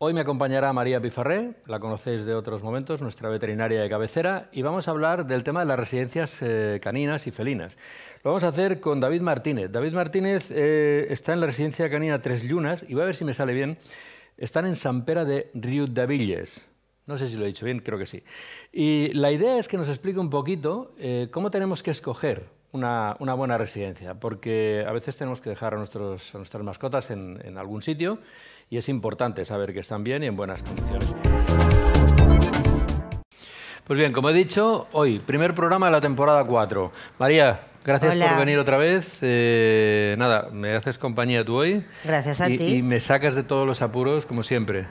Hoy me acompañará María Pifarré, la conocéis de otros momentos, nuestra veterinaria de cabecera, y vamos a hablar del tema de las residencias eh, caninas y felinas. Lo vamos a hacer con David Martínez. David Martínez eh, está en la residencia canina Tres Llunas, y voy a ver si me sale bien. Están en San Pera de Villes. No sé si lo he dicho bien, creo que sí. Y la idea es que nos explique un poquito eh, cómo tenemos que escoger una, buena residencia, porque a veces tenemos que dejar a, nuestros, nuestras mascotas en algún sitio y es importante saber que están bien y en buenas condiciones. Pues bien, como he dicho, hoy, primer programa de la temporada 4. María, Gracias por venir otra vez. Eh, nada, me haces compañía tú hoy. Gracias a ti. Y me sacas de todos los apuros, como siempre.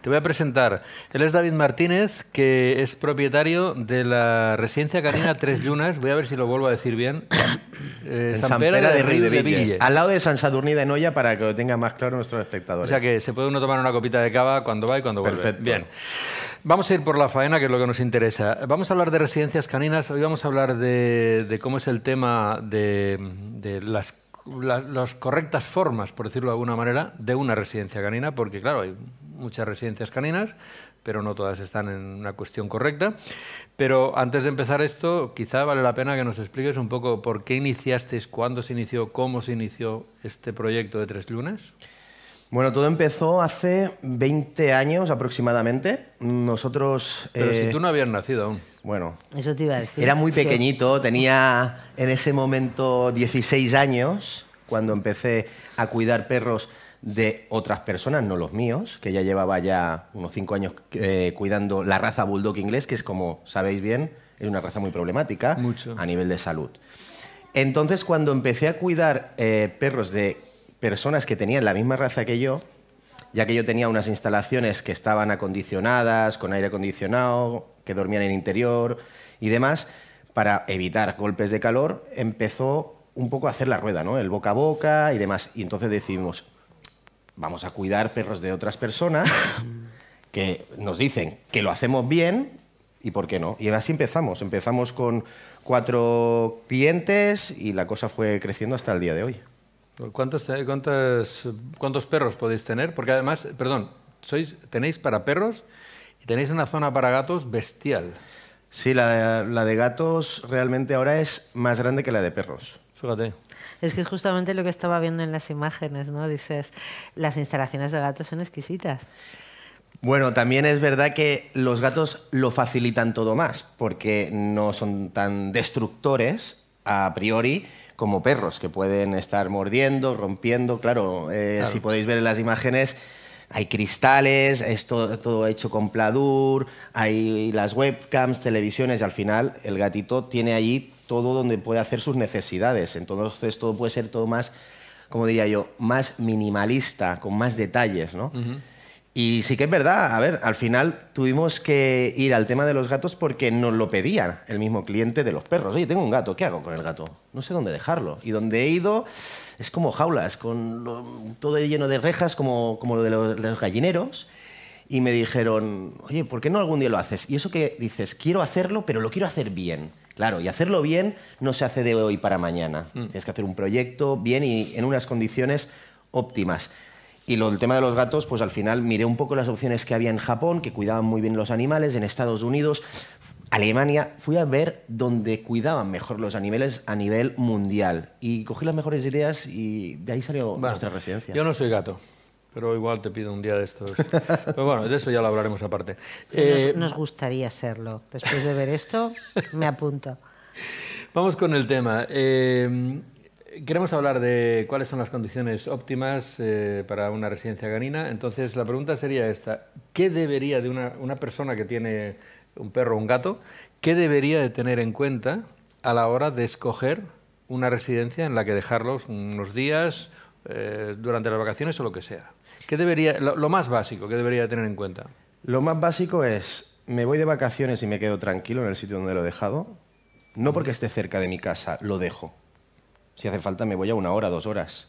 Te voy a presentar. Él es David Martínez, que es propietario de la residencia canina Tres Lunas. Voy a ver si lo vuelvo a decir bien. Eh, en San, de, de Al lado de San Sadurní de Noya, para que lo tengan más claro nuestros espectadores. O sea que se puede uno tomar una copita de cava cuando va y cuando vuelve. Perfecto. Bien. Vamos a ir por la faena, que es lo que nos interesa. Vamos a hablar de residencias caninas. Hoy vamos a hablar de, cómo es el tema de, las, las correctas formas, por decirlo de alguna manera, de una residencia canina, porque claro, hay muchas residencias caninas, pero no todas están en una cuestión correcta. Pero antes de empezar esto, quizá vale la pena que nos expliques un poco por qué iniciasteis, cuándo se inició, cómo se inició este proyecto de Tres Lunas. Bueno, todo empezó hace 20 años aproximadamente. Nosotros... Pero si eh, tú no habías nacido aún. Bueno. Eso te iba a decir. Era muy pequeñito, tenía en ese momento 16 años cuando empecé a cuidar perros de otras personas, no los míos, que ya llevaba ya unos cinco años eh, cuidando la raza bulldog inglés, que es como sabéis bien, es una raza muy problemática a nivel de salud. Entonces, cuando empecé a cuidar eh, perros de personas que tenían la misma raza que yo, ya que yo tenía unas instalaciones que estaban acondicionadas, con aire acondicionado, que dormían en interior y demás, para evitar golpes de calor, empezó un poco a hacer la rueda, ¿no? El boca a boca y demás. Y entonces decidimos, vamos a cuidar perros de otras personas que nos dicen que lo hacemos bien y por qué no. Y así empezamos. Empezamos con cuatro clientes y la cosa fue creciendo hasta el día de hoy. ¿Cuántos, perros podéis tener? Porque además, perdón, sois, tenéis para perros y tenéis una zona para gatos bestial. Sí, la, la de gatos realmente ahora es más grande que la de perros. Fíjate. Es que justamente lo que estaba viendo en las imágenes, ¿no? Dices, las instalaciones de gatos son exquisitas. Bueno, también es verdad que los gatos lo facilitan todo más, porque no son tan destructores a priori como perros, que pueden estar mordiendo, rompiendo. Claro, eh, si podéis ver en las imágenes, hay cristales, es todo, todo, hecho con pladur, hay las webcams, televisiones, y al final el gatito tiene allí todo donde puede hacer sus necesidades. Entonces todo puede ser todo más, como diría yo, más minimalista, con más detalles, ¿no? Y sí que es verdad, a ver, al final tuvimos que ir al tema de los gatos porque nos lo pedían el mismo cliente de los perros. Oye, tengo un gato, ¿qué hago con el gato? No sé dónde dejarlo. Y donde he ido es como jaulas, con todo lleno de rejas, como, como lo de los, de los gallineros y me dijeron, oye, ¿por qué no algún día lo haces? Y eso que dices, quiero hacerlo, pero lo quiero hacer bien. Claro, y hacerlo bien no se hace de hoy para mañana. Mm. Tienes que hacer un proyecto bien y en unas condiciones óptimas. Y lo del tema de los gatos, pues al final miré un poco las opciones que había en Japón, que cuidaban muy bien los animales, en Estados Unidos, Alemania, fui a ver dónde cuidaban mejor los animales a nivel mundial. Y cogí las mejores ideas y de ahí salió nuestra residencia. Yo no soy gato. Pero igual te pido un día de estos. Pero bueno, de eso ya lo hablaremos aparte. nos, eh, gustaría serlo. Después de ver esto, me apunto. Vamos con el tema. Eh, queremos hablar de cuáles son las condiciones óptimas eh, para una residencia canina. Entonces, la pregunta sería esta. ¿Qué debería de una, una persona que tiene un perro o un gato, qué debería de tener en cuenta a la hora de escoger una residencia en la que dejarlos unos días, durante las vacaciones o lo que sea? ¿Qué debería, lo, más básico que debería tener en cuenta? Lo más básico es, me voy de vacaciones y me quedo tranquilo en el sitio donde lo he dejado. No porque esté cerca de mi casa, lo dejo. Si hace falta, me voy a una hora, dos horas.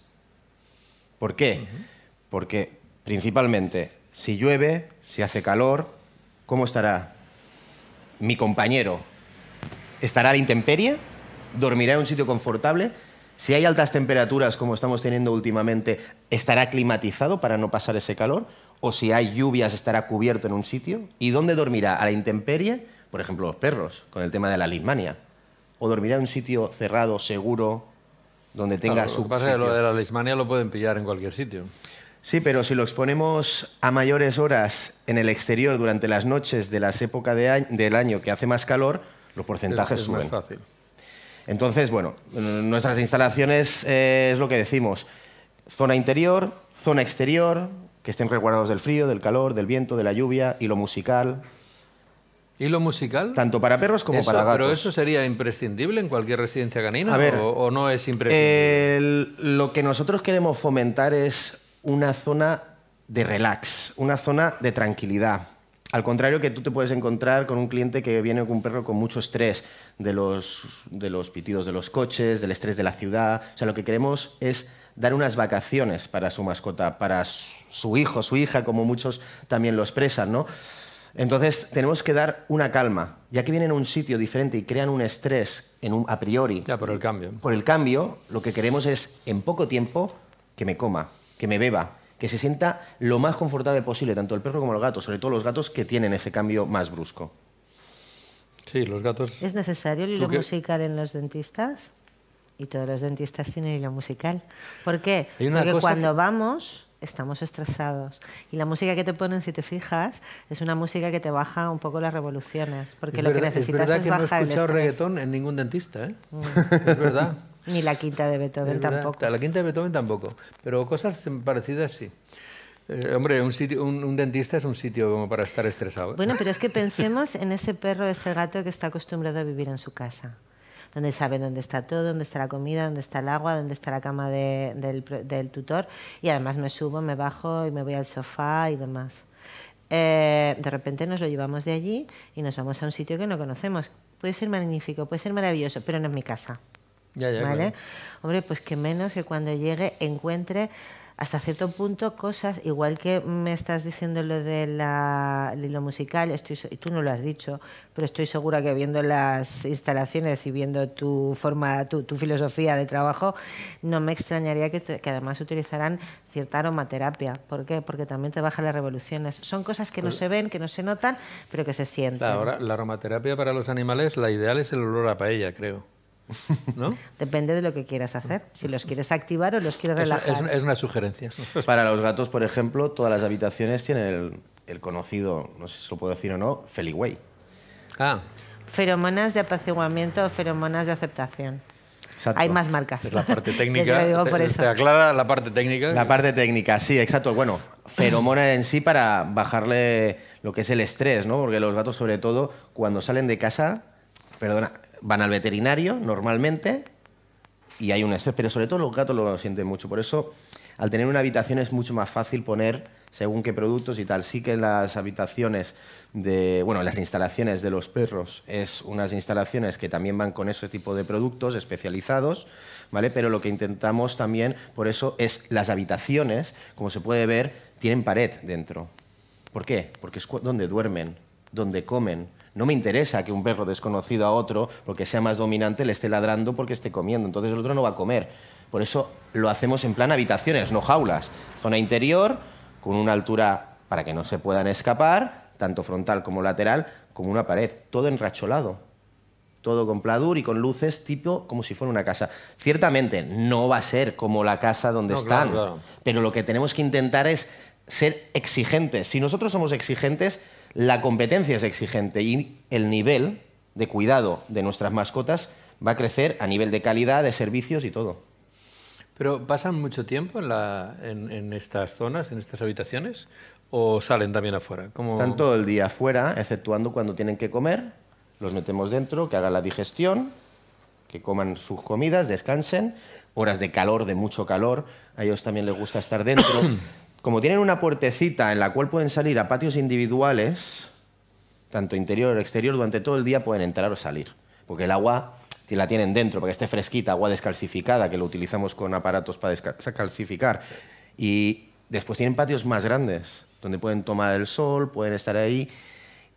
¿Por qué? Porque principalmente, si llueve, si hace calor, ¿cómo estará mi compañero? ¿Estará a la intemperie? ¿Dormirá en un sitio confortable? Si hay altas temperaturas como estamos teniendo últimamente, ¿estará climatizado para no pasar ese calor? ¿O si hay lluvias estará cubierto en un sitio? ¿Y dónde dormirá? ¿A la intemperie? Por ejemplo, los perros, con el tema de la lismania. ¿O dormirá en un sitio cerrado, seguro, donde tenga su... Lo que pasa es que lo de la lismania lo pueden pillar en cualquier sitio. Sí, pero si lo exponemos a mayores horas en el exterior durante las noches de las épocas del año que hace más calor, los porcentajes es, es suben. fácil. Entonces, bueno, nuestras instalaciones eh, es lo que decimos, zona interior, zona exterior, que estén resguardados del frío, del calor, del viento, de la lluvia, y lo musical. ¿Y lo musical? Tanto para perros como para gatos. Pero eso sería imprescindible en cualquier residencia canina, o, no es imprescindible. lo que nosotros queremos fomentar es una zona de relax, una zona de tranquilidad. Al contrario que tú te puedes encontrar con un cliente que viene con un perro con mucho estrés de los, de los pitidos de los coches, del estrés de la ciudad. O sea, lo que queremos es dar unas vacaciones para su mascota, para su hijo, su hija, como muchos también lo expresan, Entonces tenemos que dar una calma, ya que vienen a un sitio diferente y crean un estrés en un, a priori. Ya, por el cambio. Por el cambio, lo que queremos es, en poco tiempo, que me coma, que me beba, que se sienta lo más confortable posible, tanto el perro como el gato, sobre todo los gatos que tienen ese cambio más brusco. Sí, los gatos. ¿Es necesario el hilo musical en los dentistas? Y todos los dentistas tienen hilo musical. ¿Por qué? Porque cuando vamos estamos estresados. Y la música que te ponen, si te fijas, es una música que te baja un poco las revoluciones, porque lo que necesitas es, verdad es que bajar no he escuchado reggaetón en ningún dentista, ¿eh? Mm. es verdad. Ni la quinta de Beethoven tampoco. La quinta de Beethoven tampoco, pero cosas parecidas sí. Eh, hombre, un, un, dentista es un sitio como para estar estresado. ¿eh? Bueno, pero es que pensemos en ese perro, ese gato que está acostumbrado a vivir en su casa, donde sabe dónde está todo, dónde está la comida, dónde está el agua, dónde está la cama del, tutor, y además me subo, me bajo y me voy al sofá y demás. Eh, de repente nos lo llevamos de allí y nos vamos a un sitio que no conocemos. Puede ser magnífico, puede ser maravilloso, pero no es mi casa. ¿vale? Hombre, pues que menos que cuando llegue encuentre hasta cierto punto cosas, igual que me estás diciendo lo del de hilo musical, estoy, y tú no lo has dicho, pero estoy segura que viendo las instalaciones y viendo tu forma, tu, filosofía de trabajo, no me extrañaría que, además utilizaran cierta aromaterapia. ¿Por qué? Porque también te bajan las revoluciones. Son cosas que no pues se ven, que no se notan, pero que se sienten. Ahora, la aromaterapia para los animales, la ideal es el olor a paella, creo. ¿no? Depende de lo que quieras hacer, si los quieres activar o los quieres relajar. Es, una sugerencia. Para los gatos, por ejemplo, todas las habitaciones tienen el, conocido, no sé si lo puedo decir o no, Feliway. Ah. Feromonas de apaciguamiento o feromonas de aceptación. Hay más marcas. Es la parte técnica. aclara la parte técnica. La parte técnica, sí, exacto. Bueno, feromona en sí para bajarle lo que es el estrés, ¿no? Porque los gatos, sobre todo, cuando salen de casa, perdona, van al veterinario normalmente y hay un estrés, pero sobre todo los gatos lo sienten mucho. Por eso, al tener una habitación es mucho más fácil poner según qué productos y tal. Sí que las habitaciones de, bueno, las instalaciones de los perros es unas instalaciones que también van con ese tipo de productos especializados, ¿vale? Pero lo que intentamos también, por eso, es las habitaciones, como se puede ver, tienen pared dentro. ¿Por qué? Porque es donde duermen, donde comen, no me interesa que un perro desconocido a otro, porque sea más dominante, le esté ladrando porque esté comiendo. Entonces el otro no va a comer. Por eso lo hacemos en plan habitaciones, no jaulas. Zona interior, con una altura para que no se puedan escapar, tanto frontal como lateral, como una pared. Todo enracholado. Todo con pladur y con luces, tipo como si fuera una casa. Ciertamente no va a ser como la casa donde están, pero lo que tenemos que intentar es ser exigentes. Si nosotros somos exigentes, la competencia es exigente y el nivel de cuidado de nuestras mascotas va a crecer a nivel de calidad, de servicios y todo. ¿Pero pasan mucho tiempo en, estas zonas, en estas habitaciones? ¿O salen también afuera? Están todo el día afuera, exceptuando cuando tienen que comer. Los metemos dentro, que hagan la digestión, que coman sus comidas, descansen. Horas de calor, de mucho calor. A ellos también les gusta estar dentro. como tienen una puertecita en la cual pueden salir a patios individuales, tanto interior o exterior, durante todo el día pueden entrar o salir. Porque el agua la tienen dentro, porque que esté fresquita, agua descalcificada, que lo utilizamos con aparatos para descalcificar. Y después tienen patios más grandes, donde pueden tomar el sol, pueden estar ahí.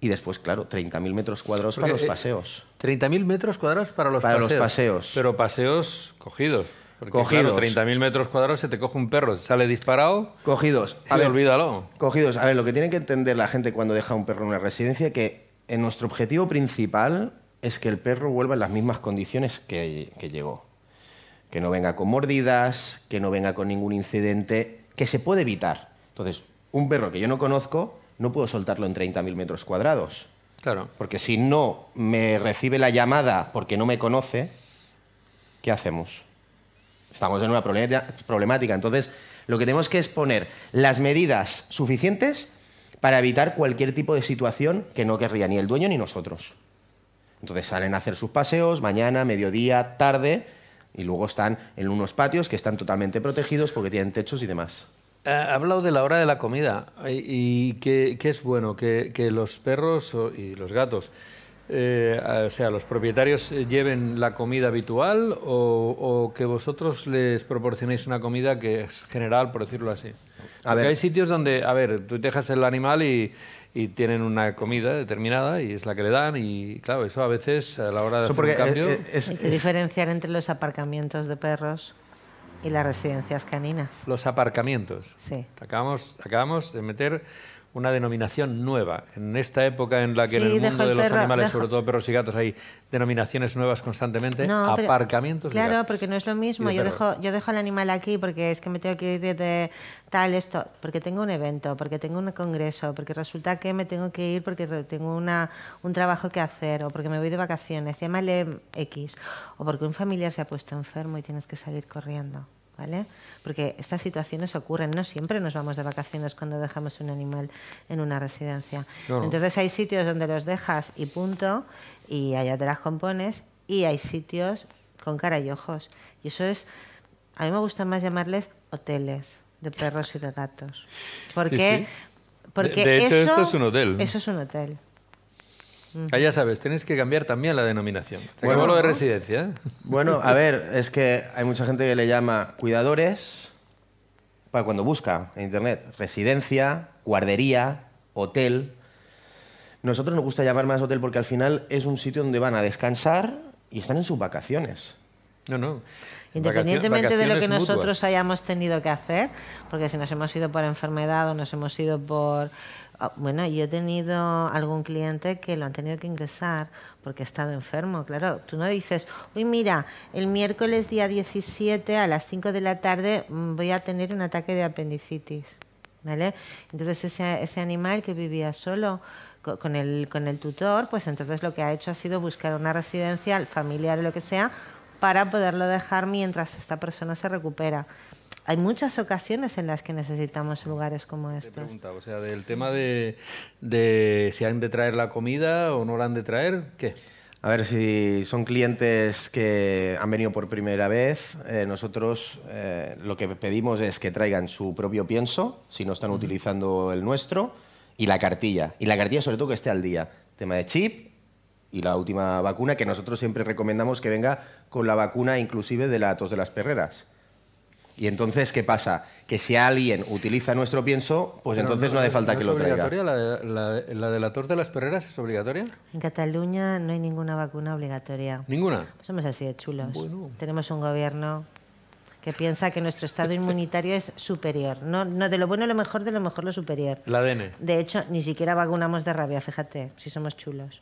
Y después, claro, 30.000 eh, metros cuadrados para los paseos. 30.000 metros cuadrados Para los paseos. Pero paseos cogidos. Porque, cogidos. Claro, 30.000 metros cuadrados se te coge un perro, sale disparado. Cogidos. A olvídalo. Cogidos. A ver, lo que tiene que entender la gente cuando deja un perro en una residencia es que nuestro objetivo principal es que el perro vuelva en las mismas condiciones que, que llegó. Que no venga con mordidas, que no venga con ningún incidente, que se puede evitar. Entonces, un perro que yo no conozco, no puedo soltarlo en 30.000 metros cuadrados. Claro. Porque si no me recibe la llamada porque no me conoce, ¿qué hacemos? Estamos en una problemática. Entonces, lo que tenemos que es poner las medidas suficientes para evitar cualquier tipo de situación que no querría ni el dueño ni nosotros. Entonces salen a hacer sus paseos, mañana, mediodía, tarde, y luego están en unos patios que están totalmente protegidos porque tienen techos y demás. Ha hablado de la hora de la comida eh, y, que, es bueno que los perros y los gatos eh, o sea, los propietarios eh, lleven la comida habitual o, que vosotros les proporcionéis una comida que es general, por decirlo así. hay sitios donde, a ver, tú dejas el animal y, tienen una comida determinada y es la que le dan y claro, eso a veces a la hora de hacer un cambio... Es, diferenciar entre los aparcamientos de perros y las residencias caninas. Los aparcamientos. Sí. Acabamos, acabamos de meter una denominación nueva. En esta época en la que en el mundo de los animales, sobre todo perros y gatos, hay denominaciones nuevas constantemente, aparcamientos. claro, porque no es lo mismo. Yo dejo, yo dejo al animal aquí porque es que me tengo que ir de, tal, esto, porque tengo un evento, porque tengo un congreso, porque resulta que me tengo que ir porque tengo una, un trabajo que hacer, o porque me voy de vacaciones, llámale X, o porque un familiar se ha puesto enfermo y tienes que salir corriendo. ¿vale? Porque estas situaciones ocurren, no siempre nos vamos de vacaciones cuando dejamos un animal en una residencia. Entonces hay sitios donde los dejas y punto, y allá te las compones, y hay sitios con cara y ojos. Y eso es, a mí me gusta más llamarles hoteles de perros y de gatos. Porque, porque eso, es un hotel. Eso es un hotel. Ah, ya sabes, tenéis que cambiar también la denominación. lo de residencia. ¿eh? Bueno, a ver, es que hay mucha gente que le llama cuidadores para cuando busca en internet residencia, guardería, hotel. Nosotros nos gusta llamar más hotel porque al final es un sitio donde van a descansar y están en sus vacaciones. No, no. Independientemente de lo que nosotros hayamos tenido que hacer, porque si nos hemos ido por enfermedad o nos hemos ido por... Ah, bueno, yo he tenido algún cliente que lo han tenido que ingresar porque ha estado enfermo, claro. Tú no dices, uy, mira, el miércoles día 17 a las 5 de la tarde mm, voy a tener un ataque de apendicitis, ¿vale? Entonces ese, animal que vivía solo con el, con el tutor, pues entonces lo que ha hecho ha sido buscar una residencia familiar o lo que sea para poderlo dejar mientras esta persona se recupera. Hay muchas ocasiones en las que necesitamos lugares como estos. Te o sea, del tema de, si han de traer la comida o no la han de traer, ¿qué? A ver, si son clientes que han venido por primera vez, eh, nosotros eh, lo que pedimos es que traigan su propio pienso, si no están utilizando el nuestro, y la cartilla. Y la cartilla sobre todo que esté al día. Tema de chip y la última vacuna, que nosotros siempre recomendamos que venga con la vacuna inclusive de la tos de las perreras. Y entonces, ¿qué pasa? Que si alguien utiliza nuestro pienso, pues entonces no, hace falta que lo traiga. ¿Es obligatoria la, de la tos de las perreras? ¿Es obligatoria? En Cataluña no hay ninguna vacuna obligatoria. ¿Ninguna? Pues somos así de chulos. Tenemos un gobierno que piensa que nuestro estado inmunitario es superior. No, de lo bueno lo mejor, de lo mejor lo superior. La ADN. De hecho, ni siquiera vacunamos de rabia, fíjate, si somos chulos.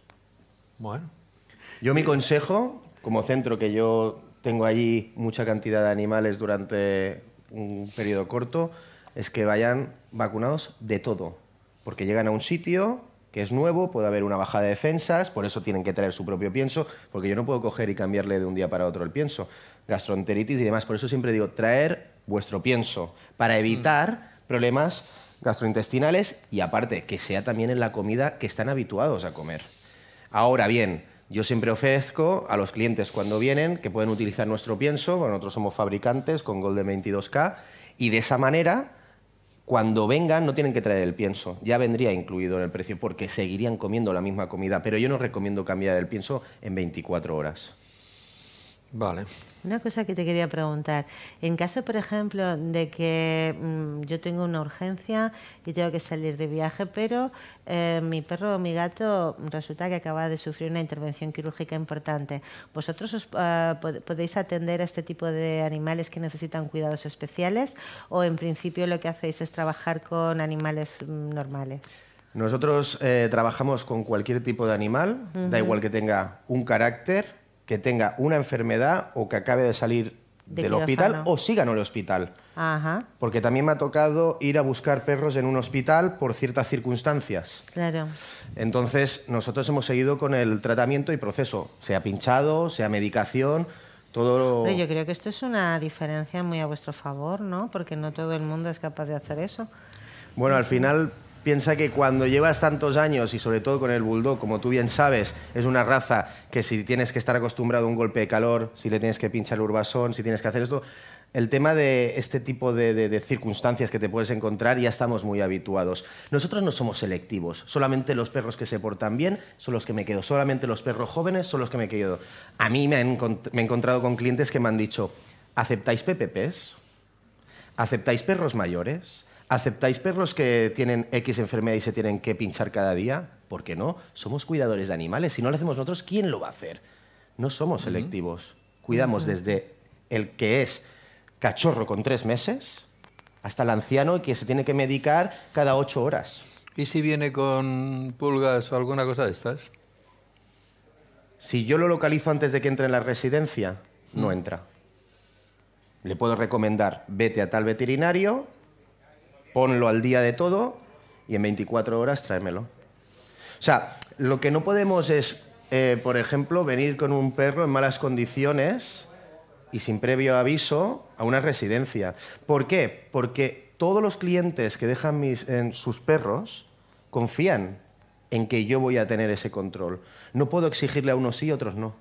Bueno. Yo mi consejo, como centro que yo tengo allí mucha cantidad de animales durante un periodo corto, es que vayan vacunados de todo. Porque llegan a un sitio que es nuevo, puede haber una bajada de defensas, por eso tienen que traer su propio pienso, porque yo no puedo coger y cambiarle de un día para otro el pienso. Gastroenteritis y demás, por eso siempre digo, traer vuestro pienso, para evitar mm. problemas gastrointestinales y aparte, que sea también en la comida que están habituados a comer. Ahora bien, yo siempre ofrezco a los clientes cuando vienen que pueden utilizar nuestro pienso, bueno, nosotros somos fabricantes con Golden 22K, y de esa manera, cuando vengan no tienen que traer el pienso, ya vendría incluido en el precio porque seguirían comiendo la misma comida, pero yo no recomiendo cambiar el pienso en 24 horas. Vale. Una cosa que te quería preguntar, en caso, por ejemplo, de que mm, yo tengo una urgencia y tengo que salir de viaje, pero eh, mi perro o mi gato resulta que acaba de sufrir una intervención quirúrgica importante, ¿vosotros eh, podéis atender a este tipo de animales que necesitan cuidados especiales o en principio lo que hacéis es trabajar con animales mm, normales? Nosotros eh, trabajamos con cualquier tipo de animal, da igual que tenga un carácter, que tenga una enfermedad o que acabe de salir del hospital o siga en el hospital. Ajá. Porque también me ha tocado ir a buscar perros en un hospital por ciertas circunstancias. Claro. Entonces, nosotros hemos seguido con el tratamiento y proceso, sea pinchado, sea medicación, todo lo... yo creo que esto es una diferencia muy a vuestro favor, ¿no? Porque no todo el mundo es capaz de hacer eso. Bueno, al final Piensa que cuando llevas tantos años y sobre todo con el bulldog, como tú bien sabes, es una raza que si tienes que estar acostumbrado a un golpe de calor, si le tienes que pinchar el urbasón, si tienes que hacer esto, el tema de este tipo de, circunstancias que te puedes encontrar ya estamos muy habituados. Nosotros no somos selectivos, solamente los perros que se portan bien son los que me quedo, solamente los perros jóvenes son los que me quedo. A mí me, me he encontrado con clientes que me han dicho, ¿aceptáis PPPs? ¿Aceptáis perros mayores? ¿Aceptáis perros que tienen X enfermedad y se tienen que pinchar cada día? ¿Por qué no? Somos cuidadores de animales. Si no lo hacemos nosotros, ¿quién lo va a hacer? No somos selectivos. Cuidamos desde el que es cachorro con tres meses hasta el anciano que se tiene que medicar cada ocho horas. ¿Y si viene con pulgas o alguna cosa de estas? Si yo lo localizo antes de que entre en la residencia, no mm. entra. Le puedo recomendar, vete a tal veterinario, ponlo al día de todo y en 24 horas tráemelo. O sea, lo que no podemos es, eh, por ejemplo, venir con un perro en malas condiciones y sin previo aviso a una residencia. ¿Por qué? Porque todos los clientes que dejan mis, sus perros confían en que yo voy a tener ese control. No puedo exigirle a unos sí y a otros no.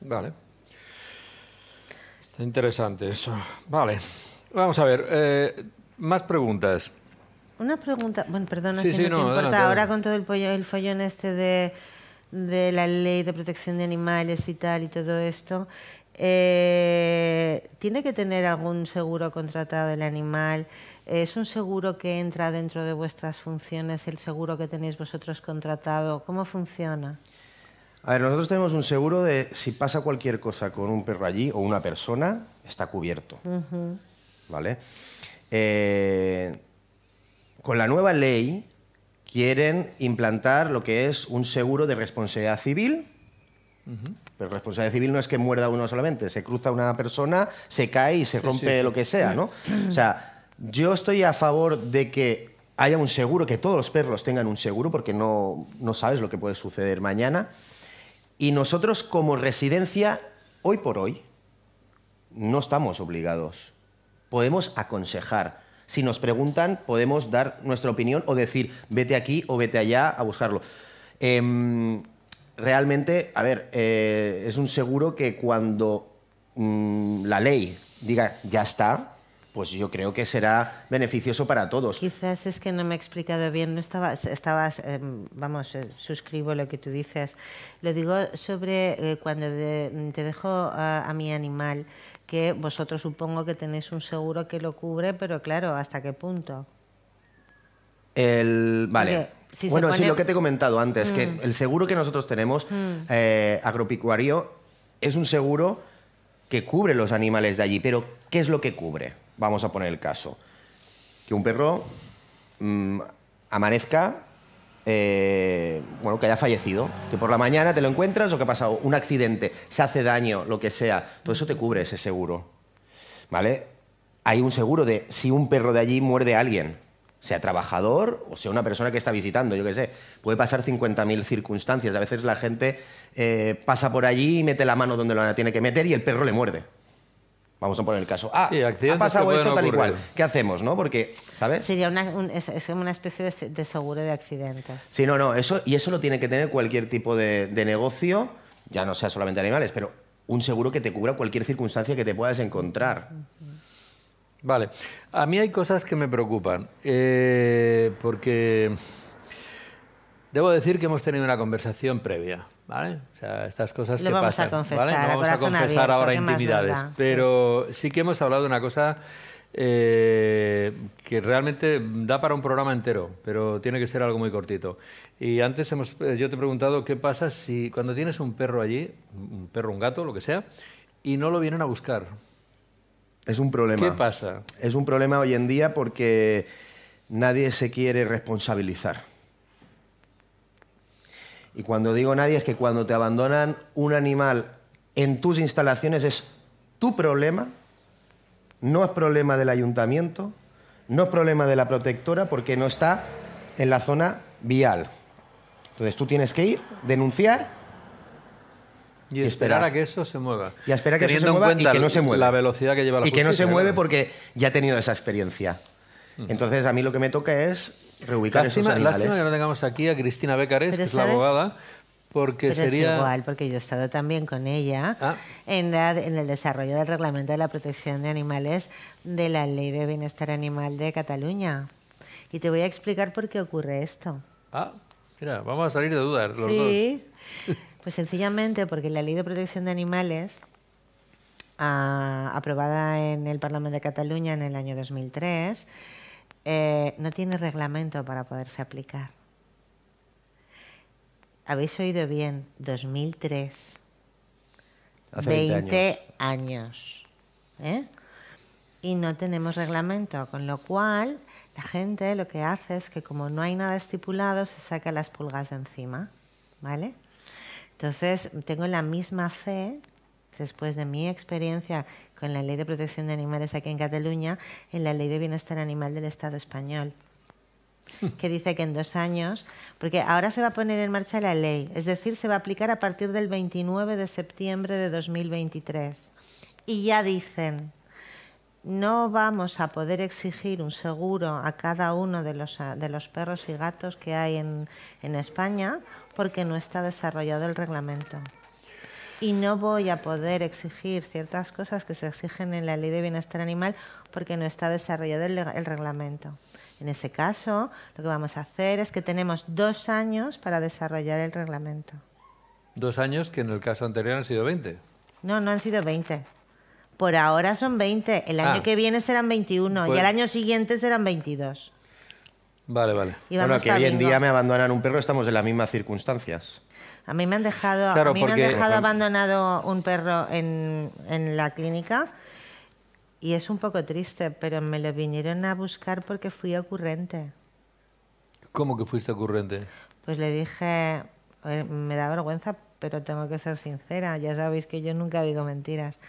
Vale. Está interesante eso. Vale. Vamos a ver. Eh, más preguntas. Una pregunta, bueno, perdona si no, te importa, ahora con todo el, follón este de, de, la ley de protección de animales y tal y todo esto, eh, ¿tiene que tener algún seguro contratado el animal? ¿Es un seguro que entra dentro de vuestras funciones, el seguro que tenéis vosotros contratado? ¿Cómo funciona? A ver, nosotros tenemos un seguro de si pasa cualquier cosa con un perro allí o una persona, está cubierto. ¿Vale? Eh, con la nueva ley quieren implantar lo que es un seguro de responsabilidad civil. Pero responsabilidad civil no es que muerda uno solamente, se cruza una persona, se cae y se rompe lo que sea, ¿no? O sea, yo estoy a favor de que haya un seguro, que todos los perros tengan un seguro, porque no, no sabes lo que puede suceder mañana. Y nosotros como residencia, hoy por hoy, no estamos obligados podemos aconsejar. Si nos preguntan, podemos dar nuestra opinión o decir, vete aquí o vete allá a buscarlo. Em, realmente, a ver, eh, es un seguro que cuando mm, la ley diga, ya está, pues yo creo que será beneficioso para todos. Quizás es que no me he explicado bien, no estaba, estabas, eh, vamos, eh, suscribo lo que tú dices. Lo digo sobre eh, cuando te dejo a, mi animal, que vosotros supongo que tenéis un seguro que lo cubre, pero claro, ¿hasta qué punto? El, vale. bueno, sí, lo que te he comentado antes, que mm. el seguro que nosotros tenemos, mm. agropecuario, es un seguro que cubre los animales de allí, pero ¿qué es lo que cubre? vamos a poner el caso, que un perro mm, amanezca, eh, bueno, que haya fallecido, que por la mañana te lo encuentras o que ha pasado un accidente, se hace daño, lo que sea, todo eso te cubre ese seguro, ¿vale? Hay un seguro de si un perro de allí muerde a alguien, sea trabajador o sea una persona que está visitando, yo qué sé. Puede pasar 50.000 circunstancias. A veces la gente eh, pasa por allí y mete la mano donde la tiene que meter y el perro le muerde. Vamos a poner el caso. Ah, ha pasado esto tal y cual. ¿Qué hacemos, no? Porque, ¿sabes? Sería una, es, una especie de, seguro de accidentes. Sí, no, no. Eso, y eso lo tiene que tener cualquier tipo de, negocio, ya no sea solamente animales, pero un seguro que te cubra cualquier circunstancia que te puedas encontrar. Vale. A mí hay cosas que me preocupan. Eh, porque Debo decir que hemos tenido una conversación previa, ¿vale? O sea, estas cosas que pasan, a No vamos a confesar ahora intimidades, pero sí que hemos hablado de una cosa eh, que realmente da para un programa entero, pero tiene que ser algo muy cortito. Y antes hemos, eh, yo te he preguntado qué pasa si cuando tienes un perro allí, un perro, un gato, lo que sea, y no lo vienen a buscar. Es un problema. ¿Qué pasa? Es un problema hoy en día porque nadie se quiere responsabilizar. Y cuando digo nadie es que cuando te abandonan un animal en tus instalaciones es tu problema, no es problema del ayuntamiento, no es problema de la protectora porque no está en la zona vial. Entonces tú tienes que ir, denunciar. Y, esperar, a que eso se mueva. Y a que eso se mueva y que no se mueva. La velocidad que lleva la Y que no se mueve porque ya ha tenido esa experiencia. Mm. Entonces a mí lo que me toca es lástima, que no tengamos aquí a Cristina Becares, es la abogada, porque Pero sería... Es igual, porque yo he estado también con ella ah. en, en, el desarrollo del reglamento de la protección de animales de la Ley de Bienestar Animal de Cataluña. Y te voy a explicar por qué ocurre esto. Ah, mira, vamos a salir de dudas los sí. Pues sencillamente porque la Ley de Protección de Animales, ah, aprobada en el Parlamento de Cataluña en el año 2003, eh, no tiene reglamento para poderse aplicar. Habéis oído bien, 2003. 20, años. ¿eh? Y no tenemos reglamento, con lo cual la gente lo que hace es que como no hay nada estipulado, se saca las pulgas de encima. ¿Vale? Entonces, tengo la misma fe después de mi experiencia con la Ley de Protección de Animales aquí en Cataluña, en la Ley de Bienestar Animal del Estado español que dice que en dos años, porque ahora se va a poner en marcha la ley, es decir, se va a aplicar a partir del 29 de septiembre de 2023. Y ya dicen, no vamos a poder exigir un seguro a cada uno de los, perros y gatos que hay en España porque no está desarrollado el reglamento y no voy a poder exigir ciertas cosas que se exigen en la ley de bienestar animal porque no está desarrollado el, reglamento. En ese caso, lo que vamos a hacer es que tenemos dos años para desarrollar el reglamento. Dos años que en el caso anterior han sido 20. No, no han sido 20. Por ahora son 20. El año ah. que viene serán 21 y el año siguiente serán 22. Vale, vale. bueno, que hoy en día me abandonan un perro, estamos en las mismas circunstancias. A mí me han dejado, dejado abandonado un perro en, en la clínica y es un poco triste, pero me lo vinieron a buscar porque fui ocurrente. ¿Cómo que fuiste ocurrente? Pues le dije, eh, me da vergüenza, pero tengo que ser sincera, ya sabéis que yo nunca digo mentiras.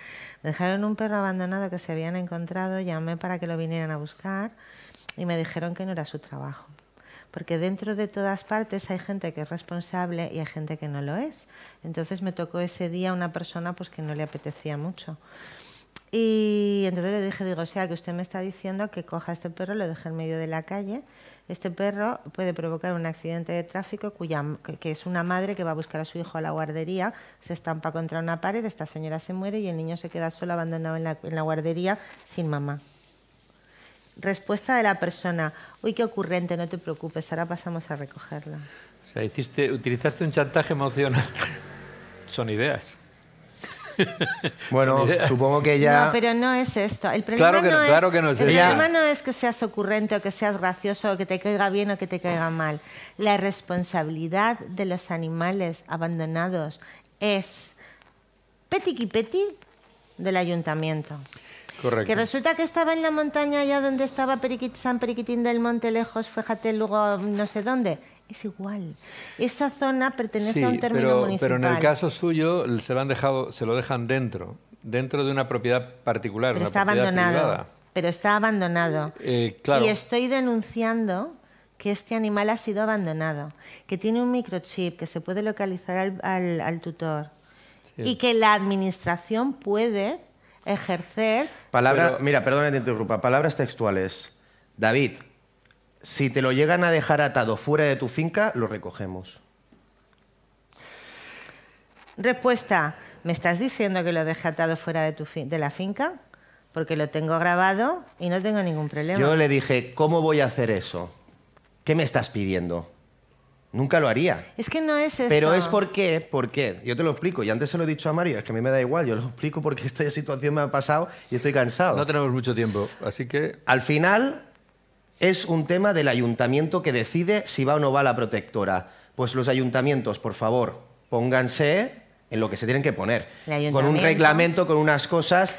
Dejaron un perro abandonado que se habían encontrado, llamé para que lo vinieran a buscar y me dijeron que no era su trabajo porque dentro de todas partes hay gente que es responsable y hay gente que no lo es. Entonces me tocó ese día una persona pues, que no le apetecía mucho. Y entonces le dije, digo, o sea, que usted me está diciendo que coja a este perro, lo deje en medio de la calle. Este perro puede provocar un accidente de tráfico cuya, que es una madre que va a buscar a su hijo a la guardería, se estampa contra una pared, esta señora se muere y el niño se queda solo abandonado en la guardería sin mamá respuesta de la persona, uy, qué ocurrente, no te preocupes, ahora pasamos a recogerla. O sea, utilizaste un chantaje emocional. Son ideas. Bueno, supongo que ya... No, pero no es esto. El problema, no, es, que no es que seas ocurrente o que seas gracioso o que te caiga bien o que te caiga mal. La responsabilidad de los animales abandonados es petiqui peti del ayuntamiento. Que resulta que estaba en la montaña allá donde estaba Periquit, San Periquitín del Monte lejos, fíjate, luego no sé dónde. Es igual. Esa zona pertenece a un término municipal. Pero en el caso suyo se lo, han dejado, se lo dejan dentro, dentro de una propiedad particular, está abandonado, Pero está abandonado. Eh, y estoy denunciando que este animal ha sido abandonado, que tiene un microchip que se puede localizar al, tutor y que la administración puede ejercer. mira, perdón te interrumpa. Palabras textuales. David, si te lo llegan a dejar atado fuera de tu finca, lo recogemos. Respuesta. ¿Me estás diciendo que lo deje atado fuera de, de la finca? Porque lo tengo grabado y no tengo ningún problema. Yo le dije, ¿cómo voy a hacer eso? ¿Qué me estás pidiendo? Nunca lo haría. Es que no es eso. Pero es porque, porque. Yo te lo explico. Y antes se lo he dicho a Mario, es que a mí me da igual. Yo lo explico porque esta situación me ha pasado y estoy cansado. No tenemos mucho tiempo, así que... Al final es un tema del ayuntamiento que decide si va o no va la protectora. Pues los ayuntamientos, por favor, pónganse en lo que se tienen que poner. Con un reglamento, con unas cosas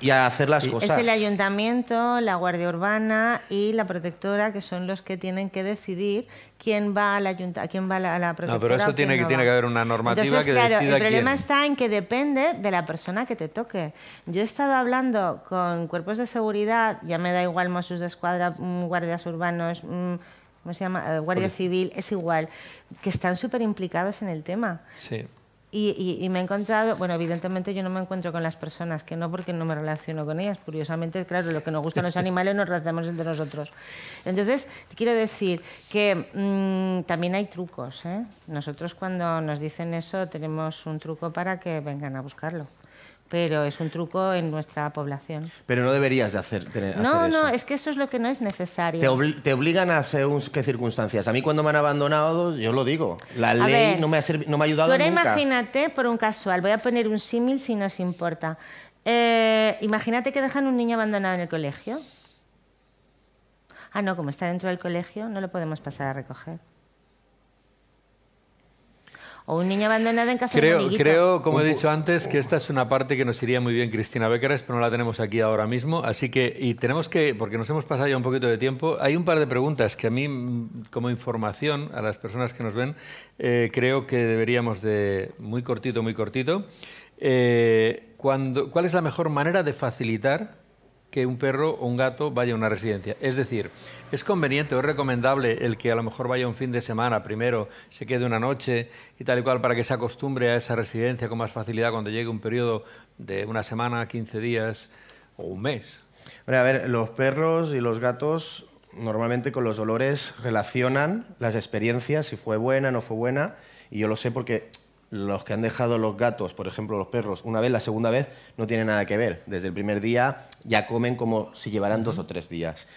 y a hacer las cosas. Es el ayuntamiento, la Guardia Urbana y la protectora que son los que tienen que decidir quién va a la, quién va a la, protectora. No, pero eso tiene, que, tiene que haber una normativa que claro, El problema está en que depende de la persona que te toque. Yo he estado hablando con cuerpos de seguridad, ya me da igual Mossos de Escuadra, mm, guardias urbanos, mm, se llama? Eh, Guardia Civil, es igual, que están súper implicados en el tema. Sí. Y, me he encontrado, bueno, evidentemente yo no me encuentro con las personas, que no porque no me relaciono con ellas. Curiosamente, claro, lo que nos gustan los animales nos relacionamos entre nosotros. Entonces, quiero decir que mm, también hay trucos. ¿eh? Nosotros cuando nos dicen eso tenemos un truco para que vengan a buscarlo pero es un truco en nuestra población. Pero no deberías de hacer, No, no, es que eso es lo que no es necesario. Te, obligan a hacer qué circunstancias. A mí cuando me han abandonado, yo lo digo, la ley no, me ha no me ha ayudado ahora imagínate, por un casual, voy a poner un símil si nos importa. Eh, imagínate que dejan un niño abandonado en el colegio. Ah, no, como está dentro del colegio, no lo podemos pasar a recoger o un niño abandonado en casa creo, de un amiguito. Creo, como he dicho antes, que esta es una parte que nos iría muy bien Cristina Becares, pero no la tenemos aquí ahora mismo. Así que, y tenemos que, porque nos hemos pasado ya un poquito de tiempo, hay un par de preguntas que a mí, mm, como información a las personas que nos ven, eh, creo que deberíamos de, muy cortito, muy cortito, eh, ¿cuál es la mejor manera de facilitar que un perro o un gato vaya a una residencia. Es decir, ¿es conveniente o es recomendable el que a lo mejor vaya un fin de semana primero, se quede una noche y tal y cual para que se acostumbre a esa residencia con más facilidad cuando llegue un periodo de una semana, 15 días o un mes? a ver, los perros y los gatos normalmente con los dolores relacionan las experiencias, si fue buena, no fue buena, y yo lo sé porque los que han dejado los gatos, por ejemplo los perros, una vez, la segunda vez, no tiene nada que ver. Desde el primer día ya comen como si llevaran dos o tres días.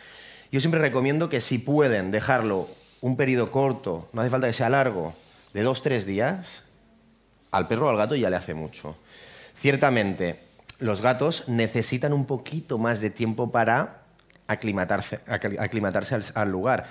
Yo siempre recomiendo que si pueden dejarlo un periodo corto, no hace falta que sea largo, de dos, o tres días, al perro o al gato ya le hace mucho. Ciertamente, los gatos necesitan un poquito más de tiempo para aclimatarse, al, lugar,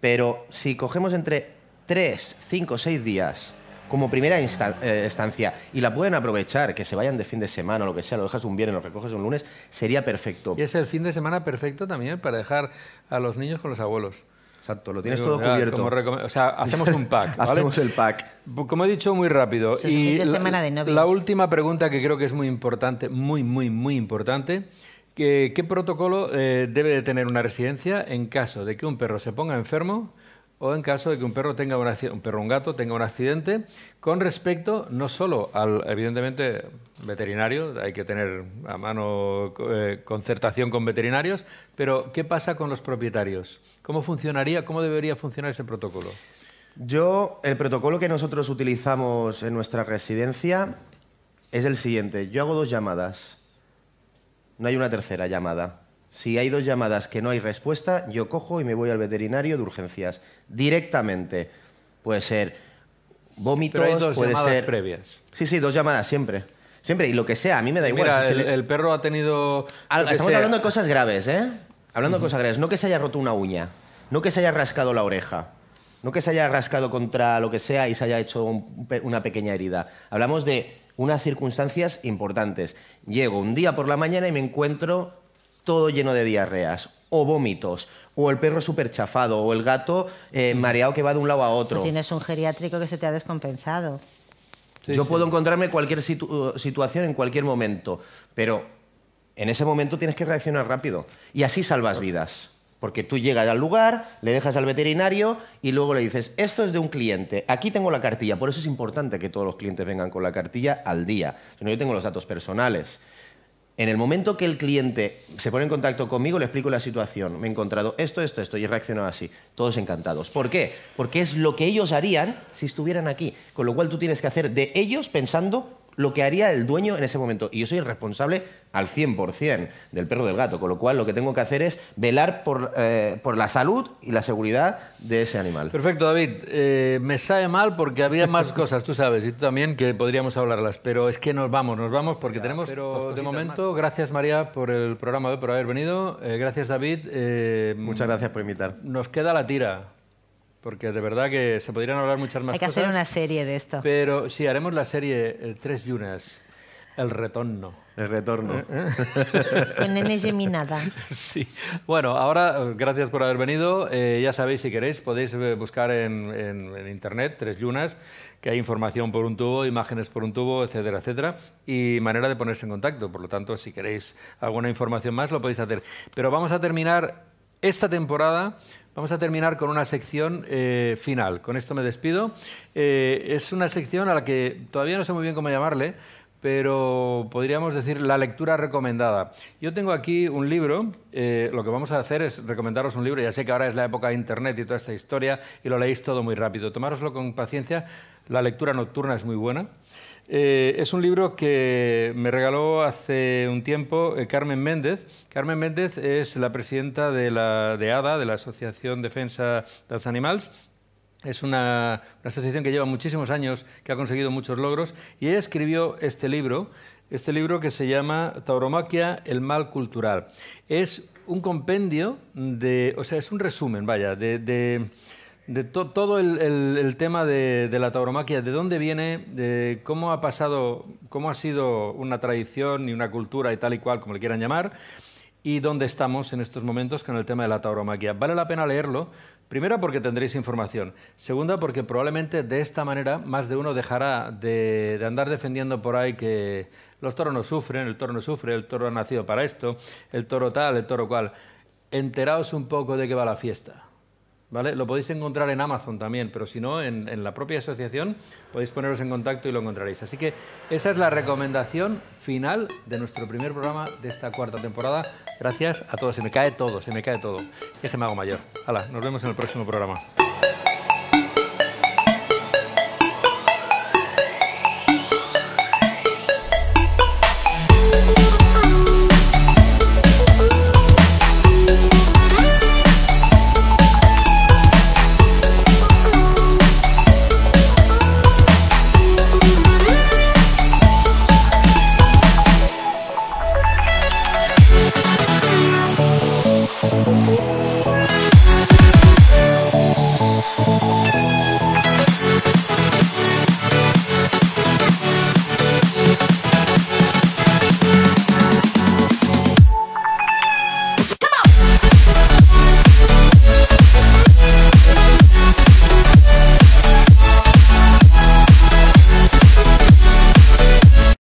pero si cogemos entre tres, cinco, seis días, como primera eh, estancia y la pueden aprovechar, que se vayan de fin de semana o lo que sea, lo dejas un viernes, lo recoges un lunes, sería perfecto. Y es el fin de semana perfecto también para dejar a los niños con los abuelos. Exacto, lo tienes todo cubierto. o sea, hacemos un pack. hacemos el pack. Pues, como he dicho, muy rápido. y La última pregunta que creo que es muy importante, muy, muy, muy importante. ¿Qué, protocolo eh, debe de tener una residencia en caso de que un perro se ponga enfermo? o en caso de que un perro tenga un, perro un gato tenga un accidente con respecto no solo al evidentemente veterinario hay que tener a mano eh, concertación con veterinarios pero qué pasa con los propietarios cómo funcionaría cómo debería funcionar ese protocolo yo el protocolo que nosotros utilizamos en nuestra residencia es el siguiente yo hago dos llamadas no hay una tercera llamada si hay dos llamadas que no hay respuesta, yo cojo y me voy al veterinario de urgencias. Directamente. Puede ser vómitos, dos puede llamadas ser. previas. Sí, sí, dos llamadas siempre. Siempre, y lo que sea, a mí me da igual. Mira, el, perro ha tenido. estamos hablando de cosas graves, ¿eh? Hablando de cosas graves. No que se haya roto una uña, no que se haya rascado la oreja, no que se haya rascado contra lo que sea y se haya hecho una pequeña herida. Hablamos de unas circunstancias importantes. Llego un día por la mañana y me encuentro todo lleno de diarreas o vómitos, o el perro súper chafado, o el gato eh, mareado que va de un lado a otro. tienes un geriátrico que se te ha descompensado. Yo puedo encontrarme cualquier uh, situación en cualquier momento, pero en ese momento tienes que reaccionar rápido. Y así salvas vidas. Porque tú llegas al lugar, le dejas al veterinario y luego le dices, esto es de un cliente, aquí tengo la cartilla. Por eso es importante que todos los clientes vengan con la cartilla al día. yo tengo los datos personales, en el momento que el cliente se pone en contacto conmigo, le explico la situación. Me he encontrado esto, esto, esto y he reaccionado así. Todos encantados. ¿Por qué? Porque es lo que ellos harían si estuvieran aquí. Con lo cual tú tienes que hacer de ellos pensando lo que haría el dueño en ese momento. Y yo soy el responsable al 100% del perro del gato, con lo cual lo que tengo que hacer es velar por, eh, la salud y la seguridad de ese animal. Perfecto, David. Eh, me sabe mal porque había más cosas, tú sabes, y tú también, que podríamos hablarlas, pero es que nos vamos, nos vamos porque tenemos... de momento, gracias María por el programa, por haber venido. Eh, gracias David. Muchas gracias por invitar. Nos queda la tira porque de verdad que se podrían hablar muchas más cosas. Hay que hacer una serie de esto. Pero sí, haremos la serie eh, Tres Yunas, El Retorno. El Retorno. ¿Eh? Con Nene Geminada. Sí. Bueno, ahora, eh, gracias por haber venido. ya sabéis, si queréis, podéis buscar en, en Internet Tres Yunas, que hay información por un tubo, imágenes por un tubo, etcétera, etcétera, y manera de ponerse en contacto. Por lo tanto, si queréis alguna información más, lo podéis hacer. Pero vamos a terminar esta temporada Vamos a terminar con una sección eh, final. Con esto me despido. Eh, es una sección a la que todavía no sé muy bien cómo llamarle, pero podríamos decir la lectura recomendada. Yo tengo aquí un libro, eh, lo que vamos a hacer es recomendaros un libro, ya sé que ahora es la época de Internet y toda esta historia, y lo leéis todo muy rápido. Tomároslo con paciencia, la lectura nocturna es muy buena. Eh, es un libro que me regaló hace un tiempo eh, Carmen Méndez. Carmen Méndez es la presidenta de, la, de ADA, de la Asociación Defensa de los Animales, es una, asociación que lleva muchísimos años, que ha conseguido muchos logros, y ella escribió este libro, este libro que se llama Tauromaquia, el mal cultural. Es un compendio de, o sea, es un resumen, vaya, de de todo el, tema de, la tauromaquia, ¿de dónde viene? De ¿Cómo ha pasado, cómo ha sido una tradición y una cultura y tal y cual, como le quieran llamar? ¿Y dónde estamos en estos momentos con el tema de la tauromaquia? Vale la pena leerlo, primero porque tendréis información. Segunda, porque probablemente de esta manera más de uno dejará de, de, andar defendiendo por ahí que los toros no sufren, el toro no sufre, el toro ha nacido para esto, el toro tal, el toro cual. Enteraos un poco de qué va la fiesta. Lo podéis encontrar en Amazon también, pero si no, en, la propia asociación podéis poneros en contacto y lo encontraréis. Así que esa es la recomendación final de nuestro primer programa de esta cuarta temporada. Gracias a todos. Se me cae todo, se me cae todo. Déjeme hago mayor. Hala, nos vemos en el próximo programa.